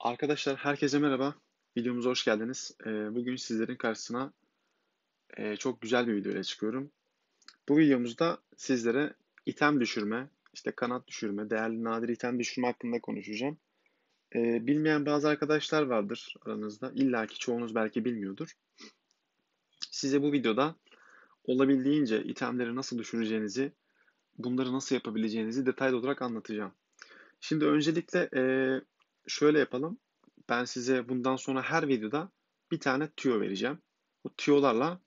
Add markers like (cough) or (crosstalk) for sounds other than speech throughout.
Arkadaşlar herkese merhaba. Videomuza hoş geldiniz. Ee, bugün sizlerin karşısına e, çok güzel bir video ile çıkıyorum. Bu videomuzda sizlere item düşürme, işte kanat düşürme, değerli nadir item düşürme hakkında konuşacağım. Ee, bilmeyen bazı arkadaşlar vardır aranızda. İlla ki çoğunuz belki bilmiyordur. Size bu videoda olabildiğince itemleri nasıl düşüreceğinizi, bunları nasıl yapabileceğinizi detaylı olarak anlatacağım. Şimdi öncelikle e, şöyle yapalım. Ben size bundan sonra her videoda bir tane tüyo vereceğim. Bu tüyolarla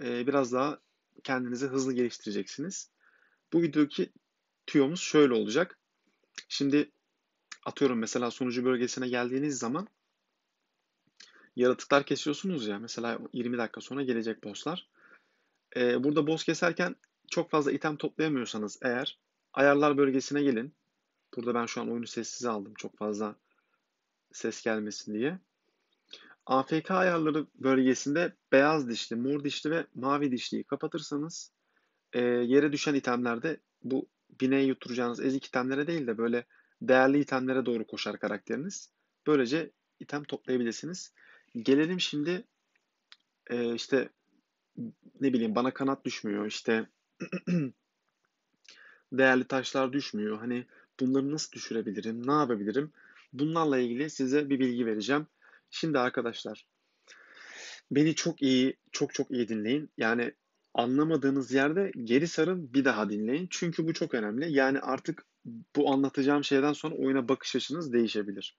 e, biraz daha kendinizi hızlı geliştireceksiniz. Bu videoki tüyomuz şöyle olacak. Şimdi atıyorum mesela sonucu bölgesine geldiğiniz zaman yaratıklar kesiyorsunuz ya. Mesela 20 dakika sonra gelecek bosslar. Ee, burada boss keserken çok fazla item toplayamıyorsanız eğer ayarlar bölgesine gelin. Burada ben şu an oyunu sessize aldım. Çok fazla ses gelmesin diye. AFK ayarları bölgesinde beyaz dişli, mor dişli ve mavi dişliyi kapatırsanız e, yere düşen itemlerde bu bineye yuturacağınız ezik itemlere değil de böyle değerli itemlere doğru koşar karakteriniz. Böylece item toplayabilirsiniz. Gelelim şimdi e, işte ne bileyim bana kanat düşmüyor işte (clears throat) değerli taşlar düşmüyor. Hani bunları nasıl düşürebilirim? Ne yapabilirim? Bunlarla ilgili size bir bilgi vereceğim. Şimdi arkadaşlar beni çok iyi, çok çok iyi dinleyin. Yani anlamadığınız yerde geri sarın bir daha dinleyin. Çünkü bu çok önemli. Yani artık bu anlatacağım şeyden sonra oyuna bakış açınız değişebilir.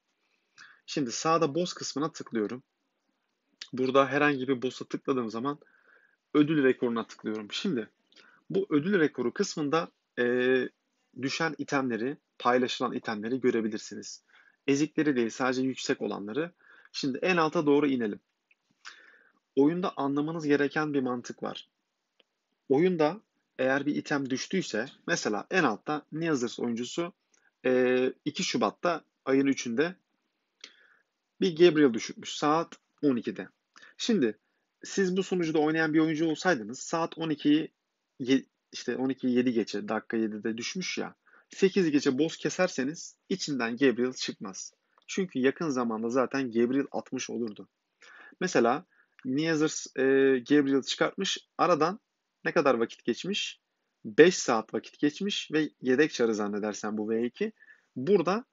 Şimdi sağda boss kısmına tıklıyorum. Burada herhangi bir boss'a tıkladığım zaman ödül rekoruna tıklıyorum. Şimdi bu ödül rekoru kısmında e, düşen itemleri, paylaşılan itemleri görebilirsiniz. Ezikleri değil sadece yüksek olanları. Şimdi en alta doğru inelim. Oyunda anlamanız gereken bir mantık var. Oyunda eğer bir item düştüyse mesela en altta ne yazırsa oyuncusu 2 ee, Şubat'ta ayın 3'ünde bir Gabriel düşükmüş saat 12'de. Şimdi siz bu sunucuda oynayan bir oyuncu olsaydınız saat 12'yi işte 12'yi 7 geçe dakika 7'de düşmüş ya. 8 gece boz keserseniz içinden Gabriel çıkmaz. Çünkü yakın zamanda zaten Gabriel atmış olurdu. Mesela Niezers e, Gabriel çıkartmış. Aradan ne kadar vakit geçmiş? 5 saat vakit geçmiş ve yedek çarı zannedersen bu V2. Burada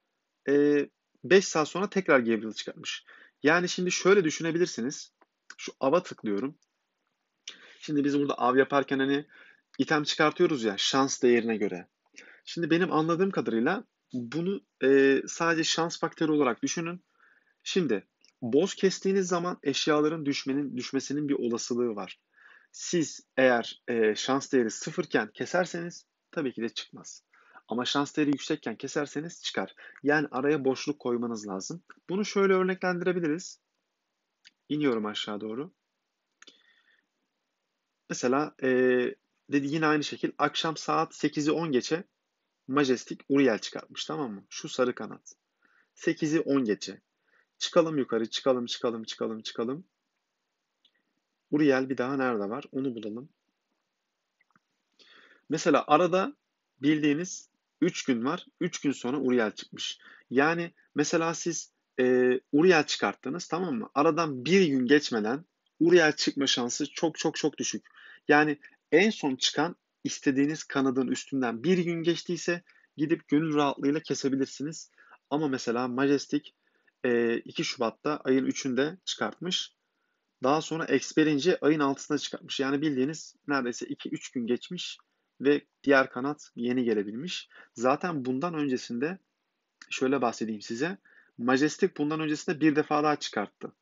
e, 5 saat sonra tekrar Gabriel çıkartmış. Yani şimdi şöyle düşünebilirsiniz. Şu ava tıklıyorum. Şimdi biz burada av yaparken hani item çıkartıyoruz ya şans değerine göre. Şimdi benim anladığım kadarıyla bunu e, sadece şans faktörü olarak düşünün. Şimdi boz kestiğiniz zaman eşyaların düşmenin düşmesinin bir olasılığı var. Siz eğer e, şans değeri sıfırken keserseniz tabii ki de çıkmaz. Ama şans değeri yüksekken keserseniz çıkar. Yani araya boşluk koymanız lazım. Bunu şöyle örneklendirebiliriz. İniyorum aşağı doğru. Mesela e, dedi yine aynı şekil akşam saat 8'i 10 geçe Majestic Uriel çıkartmış tamam mı? Şu sarı kanat. 8'i 10 geçe. Çıkalım yukarı çıkalım çıkalım çıkalım çıkalım. Uriel bir daha nerede var onu bulalım. Mesela arada bildiğiniz 3 gün var. 3 gün sonra Uriel çıkmış. Yani mesela siz e, Uriel çıkarttınız tamam mı? Aradan bir gün geçmeden Uriel çıkma şansı çok çok çok düşük. Yani en son çıkan istediğiniz kanadın üstünden bir gün geçtiyse gidip gönül rahatlığıyla kesebilirsiniz. Ama mesela Majestic 2 e, Şubat'ta ayın 3'ünde çıkartmış. Daha sonra Experience ayın 6'sında çıkartmış. Yani bildiğiniz neredeyse 2-3 gün geçmiş ve diğer kanat yeni gelebilmiş. Zaten bundan öncesinde şöyle bahsedeyim size. Majestic bundan öncesinde bir defa daha çıkarttı.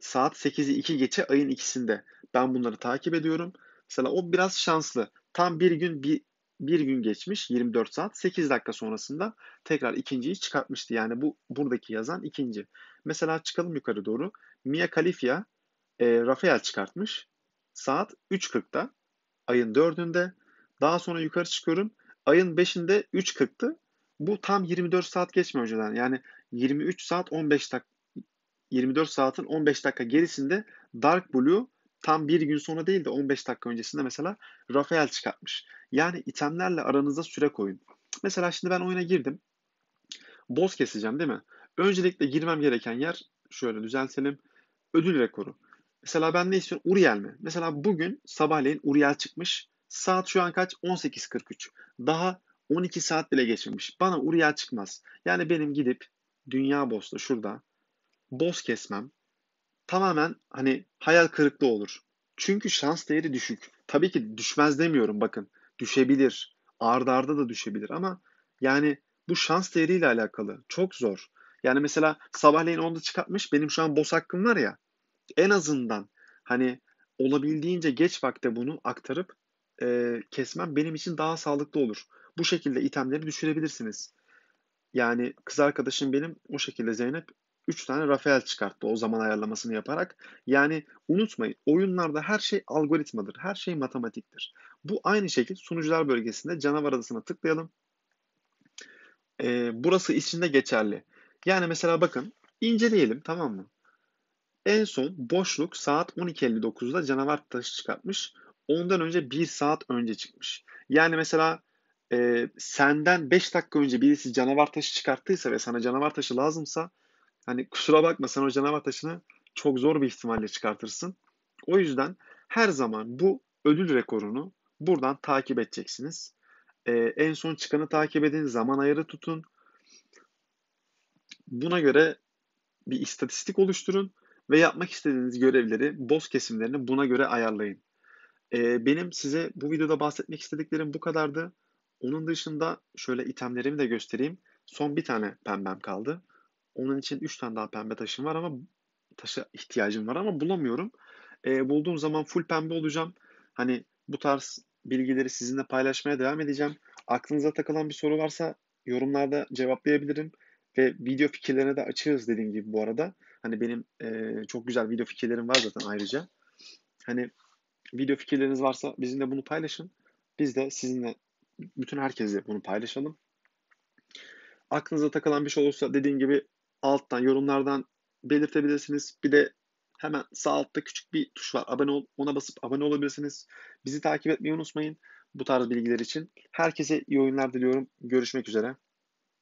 Saat 8'i 2 geçe ayın ikisinde. Ben bunları takip ediyorum. Mesela o biraz şanslı. Tam bir gün bir, bir gün geçmiş 24 saat 8 dakika sonrasında tekrar ikinciyi çıkartmıştı. Yani bu buradaki yazan ikinci. Mesela çıkalım yukarı doğru. Mia Khalifa e, Rafael çıkartmış. Saat 3.40'da ayın 4'ünde. Daha sonra yukarı çıkıyorum. Ayın 5'inde 3.40'tı. Bu tam 24 saat geçme önceden. Yani 23 saat 15 dakika 24 saatin 15 dakika gerisinde Dark Blue tam bir gün sonra değil de 15 dakika öncesinde mesela Rafael çıkartmış. Yani itemlerle aranıza süre koyun. Mesela şimdi ben oyuna girdim. Boz keseceğim değil mi? Öncelikle girmem gereken yer şöyle düzeltelim. Ödül rekoru. Mesela ben ne istiyorum? Uriel mi? Mesela bugün sabahleyin Uriel çıkmış. Saat şu an kaç? 18.43. Daha 12 saat bile geçmemiş. Bana Uriel çıkmaz. Yani benim gidip dünya boss'ta şurada boss kesmem tamamen hani hayal kırıklığı olur. Çünkü şans değeri düşük. Tabii ki düşmez demiyorum bakın. Düşebilir. Arda arda da düşebilir ama yani bu şans değeriyle alakalı. Çok zor. Yani mesela sabahleyin 10'da çıkartmış benim şu an boş hakkım var ya. En azından hani olabildiğince geç vakte bunu aktarıp e, kesmem benim için daha sağlıklı olur. Bu şekilde itemleri düşürebilirsiniz. Yani kız arkadaşım benim o şekilde Zeynep 3 tane Rafael çıkarttı o zaman ayarlamasını yaparak. Yani unutmayın oyunlarda her şey algoritmadır. Her şey matematiktir. Bu aynı şekilde sunucular bölgesinde canavar adasına tıklayalım. Ee, burası içinde geçerli. Yani mesela bakın inceleyelim tamam mı? En son boşluk saat 12.59'da canavar taşı çıkartmış. Ondan önce 1 saat önce çıkmış. Yani mesela e, senden 5 dakika önce birisi canavar taşı çıkarttıysa ve sana canavar taşı lazımsa Hani kusura bakma sen o canavar taşını çok zor bir ihtimalle çıkartırsın. O yüzden her zaman bu ödül rekorunu buradan takip edeceksiniz. Ee, en son çıkanı takip edin, zaman ayarı tutun. Buna göre bir istatistik oluşturun ve yapmak istediğiniz görevleri, boz kesimlerini buna göre ayarlayın. Ee, benim size bu videoda bahsetmek istediklerim bu kadardı. Onun dışında şöyle itemlerimi de göstereyim. Son bir tane pembem kaldı. Onun için 3 tane daha pembe taşım var ama taşa ihtiyacım var ama bulamıyorum. E, bulduğum zaman full pembe olacağım. Hani bu tarz bilgileri sizinle paylaşmaya devam edeceğim. Aklınıza takılan bir soru varsa yorumlarda cevaplayabilirim. Ve video fikirlerine de açığız dediğim gibi bu arada. Hani benim e, çok güzel video fikirlerim var zaten ayrıca. Hani video fikirleriniz varsa bizimle bunu paylaşın. Biz de sizinle bütün herkese bunu paylaşalım. Aklınıza takılan bir şey olursa dediğim gibi alttan yorumlardan belirtebilirsiniz. Bir de hemen sağ altta küçük bir tuş var. Abone ol, ona basıp abone olabilirsiniz. Bizi takip etmeyi unutmayın bu tarz bilgiler için. Herkese iyi oyunlar diliyorum. Görüşmek üzere.